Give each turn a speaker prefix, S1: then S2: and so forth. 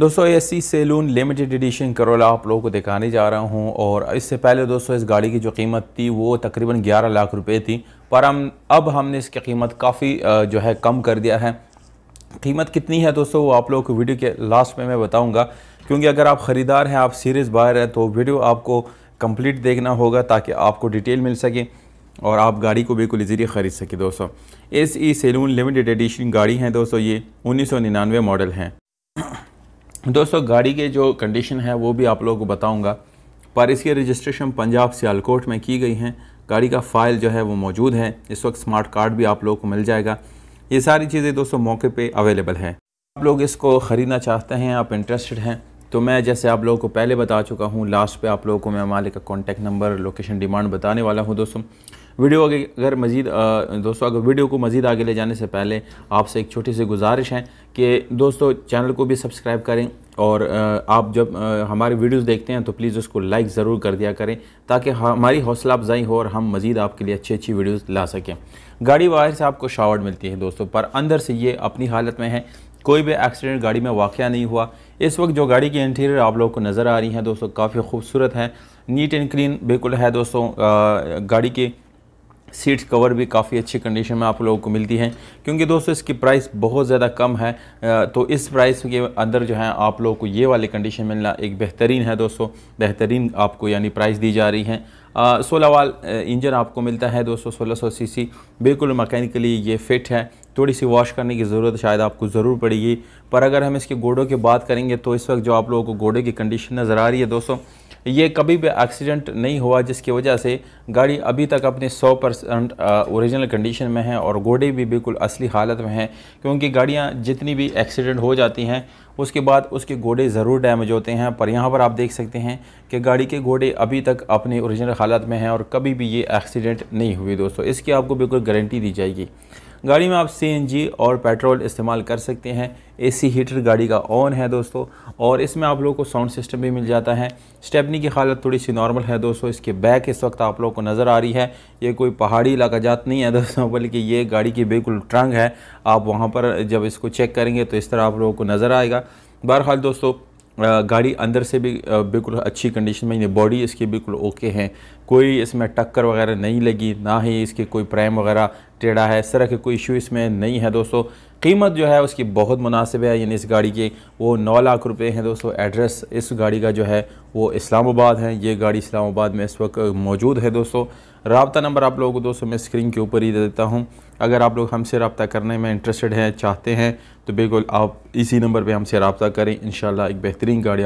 S1: दोस्तों A C saloon limited edition Corolla आप लोगों को दिखाने जा रहा हूं और इससे पहले दोस्तों इस गाड़ी की जो कीमत थी वो तकरीबन 11 लाख रुपए थी पर हम अब हमने इसकी कीमत काफ़ी जो है कम कर दिया है कीमत कितनी है दोस्तों वो आप लोगों को वीडियो के लास्ट में मैं बताऊँगा क्योंकि अगर आप ख़रीदार हैं आप सीरियस बायर हैं तो वीडियो आपको कम्प्लीट देखना होगा ताकि आपको डिटेल मिल सके और आप गाड़ी को बिल्कुल ईजीली ख़रीद सके दोस्तों S E saloon limited edition गाड़ी हैं दोस्तों ये उन्नीस मॉडल हैं दोस्तों गाड़ी के जो कंडीशन है वो भी आप लोगों को बताऊँगा पर इसकी रजिस्ट्रेशन पंजाब सियालकोट में की गई हैं गाड़ी का फ़ाइल जो है वो मौजूद है इस वक्त स्मार्ट कार्ड भी आप लोगों को मिल जाएगा ये सारी चीज़ें दोस्तों मौके पे अवेलेबल है आप लोग इसको ख़रीदना चाहते हैं आप इंटरेस्टेड हैं तो मैं जैसे आप लोगों को पहले बता चुका हूँ लास्ट पर आप लोगों को मैं मालिक का कॉन्टैक्ट नंबर लोकेशन डिमांड बताने वाला हूँ दोस्तों वीडियो अगर मज़ीद दोस्तों अगर वीडियो को मज़ीद आगे ले जाने से पहले आपसे एक छोटी सी गुजारिश है कि दोस्तों चैनल को भी सब्सक्राइब करें और आप जब हमारे वीडियोस देखते हैं तो प्लीज़ उसको लाइक ज़रूर कर दिया करें ताकि हमारी हौसला अफजाई हो और हम मज़ीद आपके लिए अच्छी अच्छी वीडियोस ला सकें गाड़ी बाहर से आपको शावर मिलती है दोस्तों पर अंदर से ये अपनी हालत में है कोई भी एक्सीडेंट गाड़ी में वाक़ नहीं हुआ इस वक्त जो गाड़ी की इंटीरियर आप लोगों को नज़र आ रही है दोस्तों काफ़ी खूबसूरत है नीट एंड क्लीन बिल्कुल है दोस्तों गाड़ी की सीट कवर भी काफ़ी अच्छी कंडीशन में आप लोगों को मिलती हैं क्योंकि दोस्तों इसकी प्राइस बहुत ज़्यादा कम है तो इस प्राइस के अंदर जो है आप लोगों को ये वाली कंडीशन मिलना एक बेहतरीन है दोस्तों बेहतरीन आपको यानी प्राइस दी जा रही है सोलह वाल इंजन आपको मिलता है दोस्तों सोलह सौ सी बिल्कुल मकैनिकली ये फिट है थोड़ी सी वॉश करने की ज़रूरत शायद आपको ज़रूर पड़ेगी पर अगर हम इसके गोडों की बात करेंगे तो इस वक्त जो आप लोगों को गोडे की कंडीशन नज़र आ रही है दोस्तों ये कभी भी एक्सीडेंट नहीं हुआ जिसकी वजह से गाड़ी अभी तक अपने 100 परसेंट औरिजिनल कंडीशन में है और घोड़े भी बिल्कुल असली हालत में हैं क्योंकि गाड़ियाँ जितनी भी एक्सीडेंट हो जाती हैं उसके बाद उसके घोड़े ज़रूर डैमेज होते हैं पर यहाँ पर आप देख सकते हैं कि गाड़ी के घोड़े अभी तक अपने औरिजिनल हालत में हैं और कभी भी ये एक्सीडेंट नहीं हुई दोस्तों इसकी आपको बिल्कुल गारंटी दी जाएगी गाड़ी में आप सी और पेट्रोल इस्तेमाल कर सकते हैं एसी हीटर गाड़ी का ऑन है दोस्तों और इसमें आप लोगों को साउंड सिस्टम भी मिल जाता है स्टेपनी की हालत थोड़ी सी नॉर्मल है दोस्तों इसके बैक इस वक्त आप लोगों को नज़र आ रही है ये कोई पहाड़ी इलाका जात नहीं है दोस्तों बल्कि ये गाड़ी की बिल्कुल ट्रंग है आप वहाँ पर जब इसको चेक करेंगे तो इस तरह आप लोगों को नज़र आएगा बहरहाल दोस्तों गाड़ी अंदर से भी बिल्कुल अच्छी कंडीशन में बॉडी इसकी बिल्कुल ओके है कोई इसमें टक्कर वगैरह नहीं लगी ना ही इसके कोई प्राइम वगैरह टेढ़ा है इस तरह के कोई इशू इसमें नहीं है दोस्तों कीमत जो है उसकी बहुत मुनासिब है यानी इस गाड़ी की वो नौ लाख रुपए हैं दोस्तों एड्रेस इस गाड़ी का जो है वो इस्लामाबाद है ये गाड़ी इस्लामाबाद में इस वक्त मौजूद है दोस्तों रबता नंबर आप लोगों को दोस्तों मैं स्क्रीन के ऊपर ही दे देता हूँ अगर आप लोग हमसे रबता करने में इंटरेस्टेड हैं चाहते हैं तो बिल्कुल आप इसी नंबर पर हमसे रबता करें इन एक बेहतरीन गाड़ी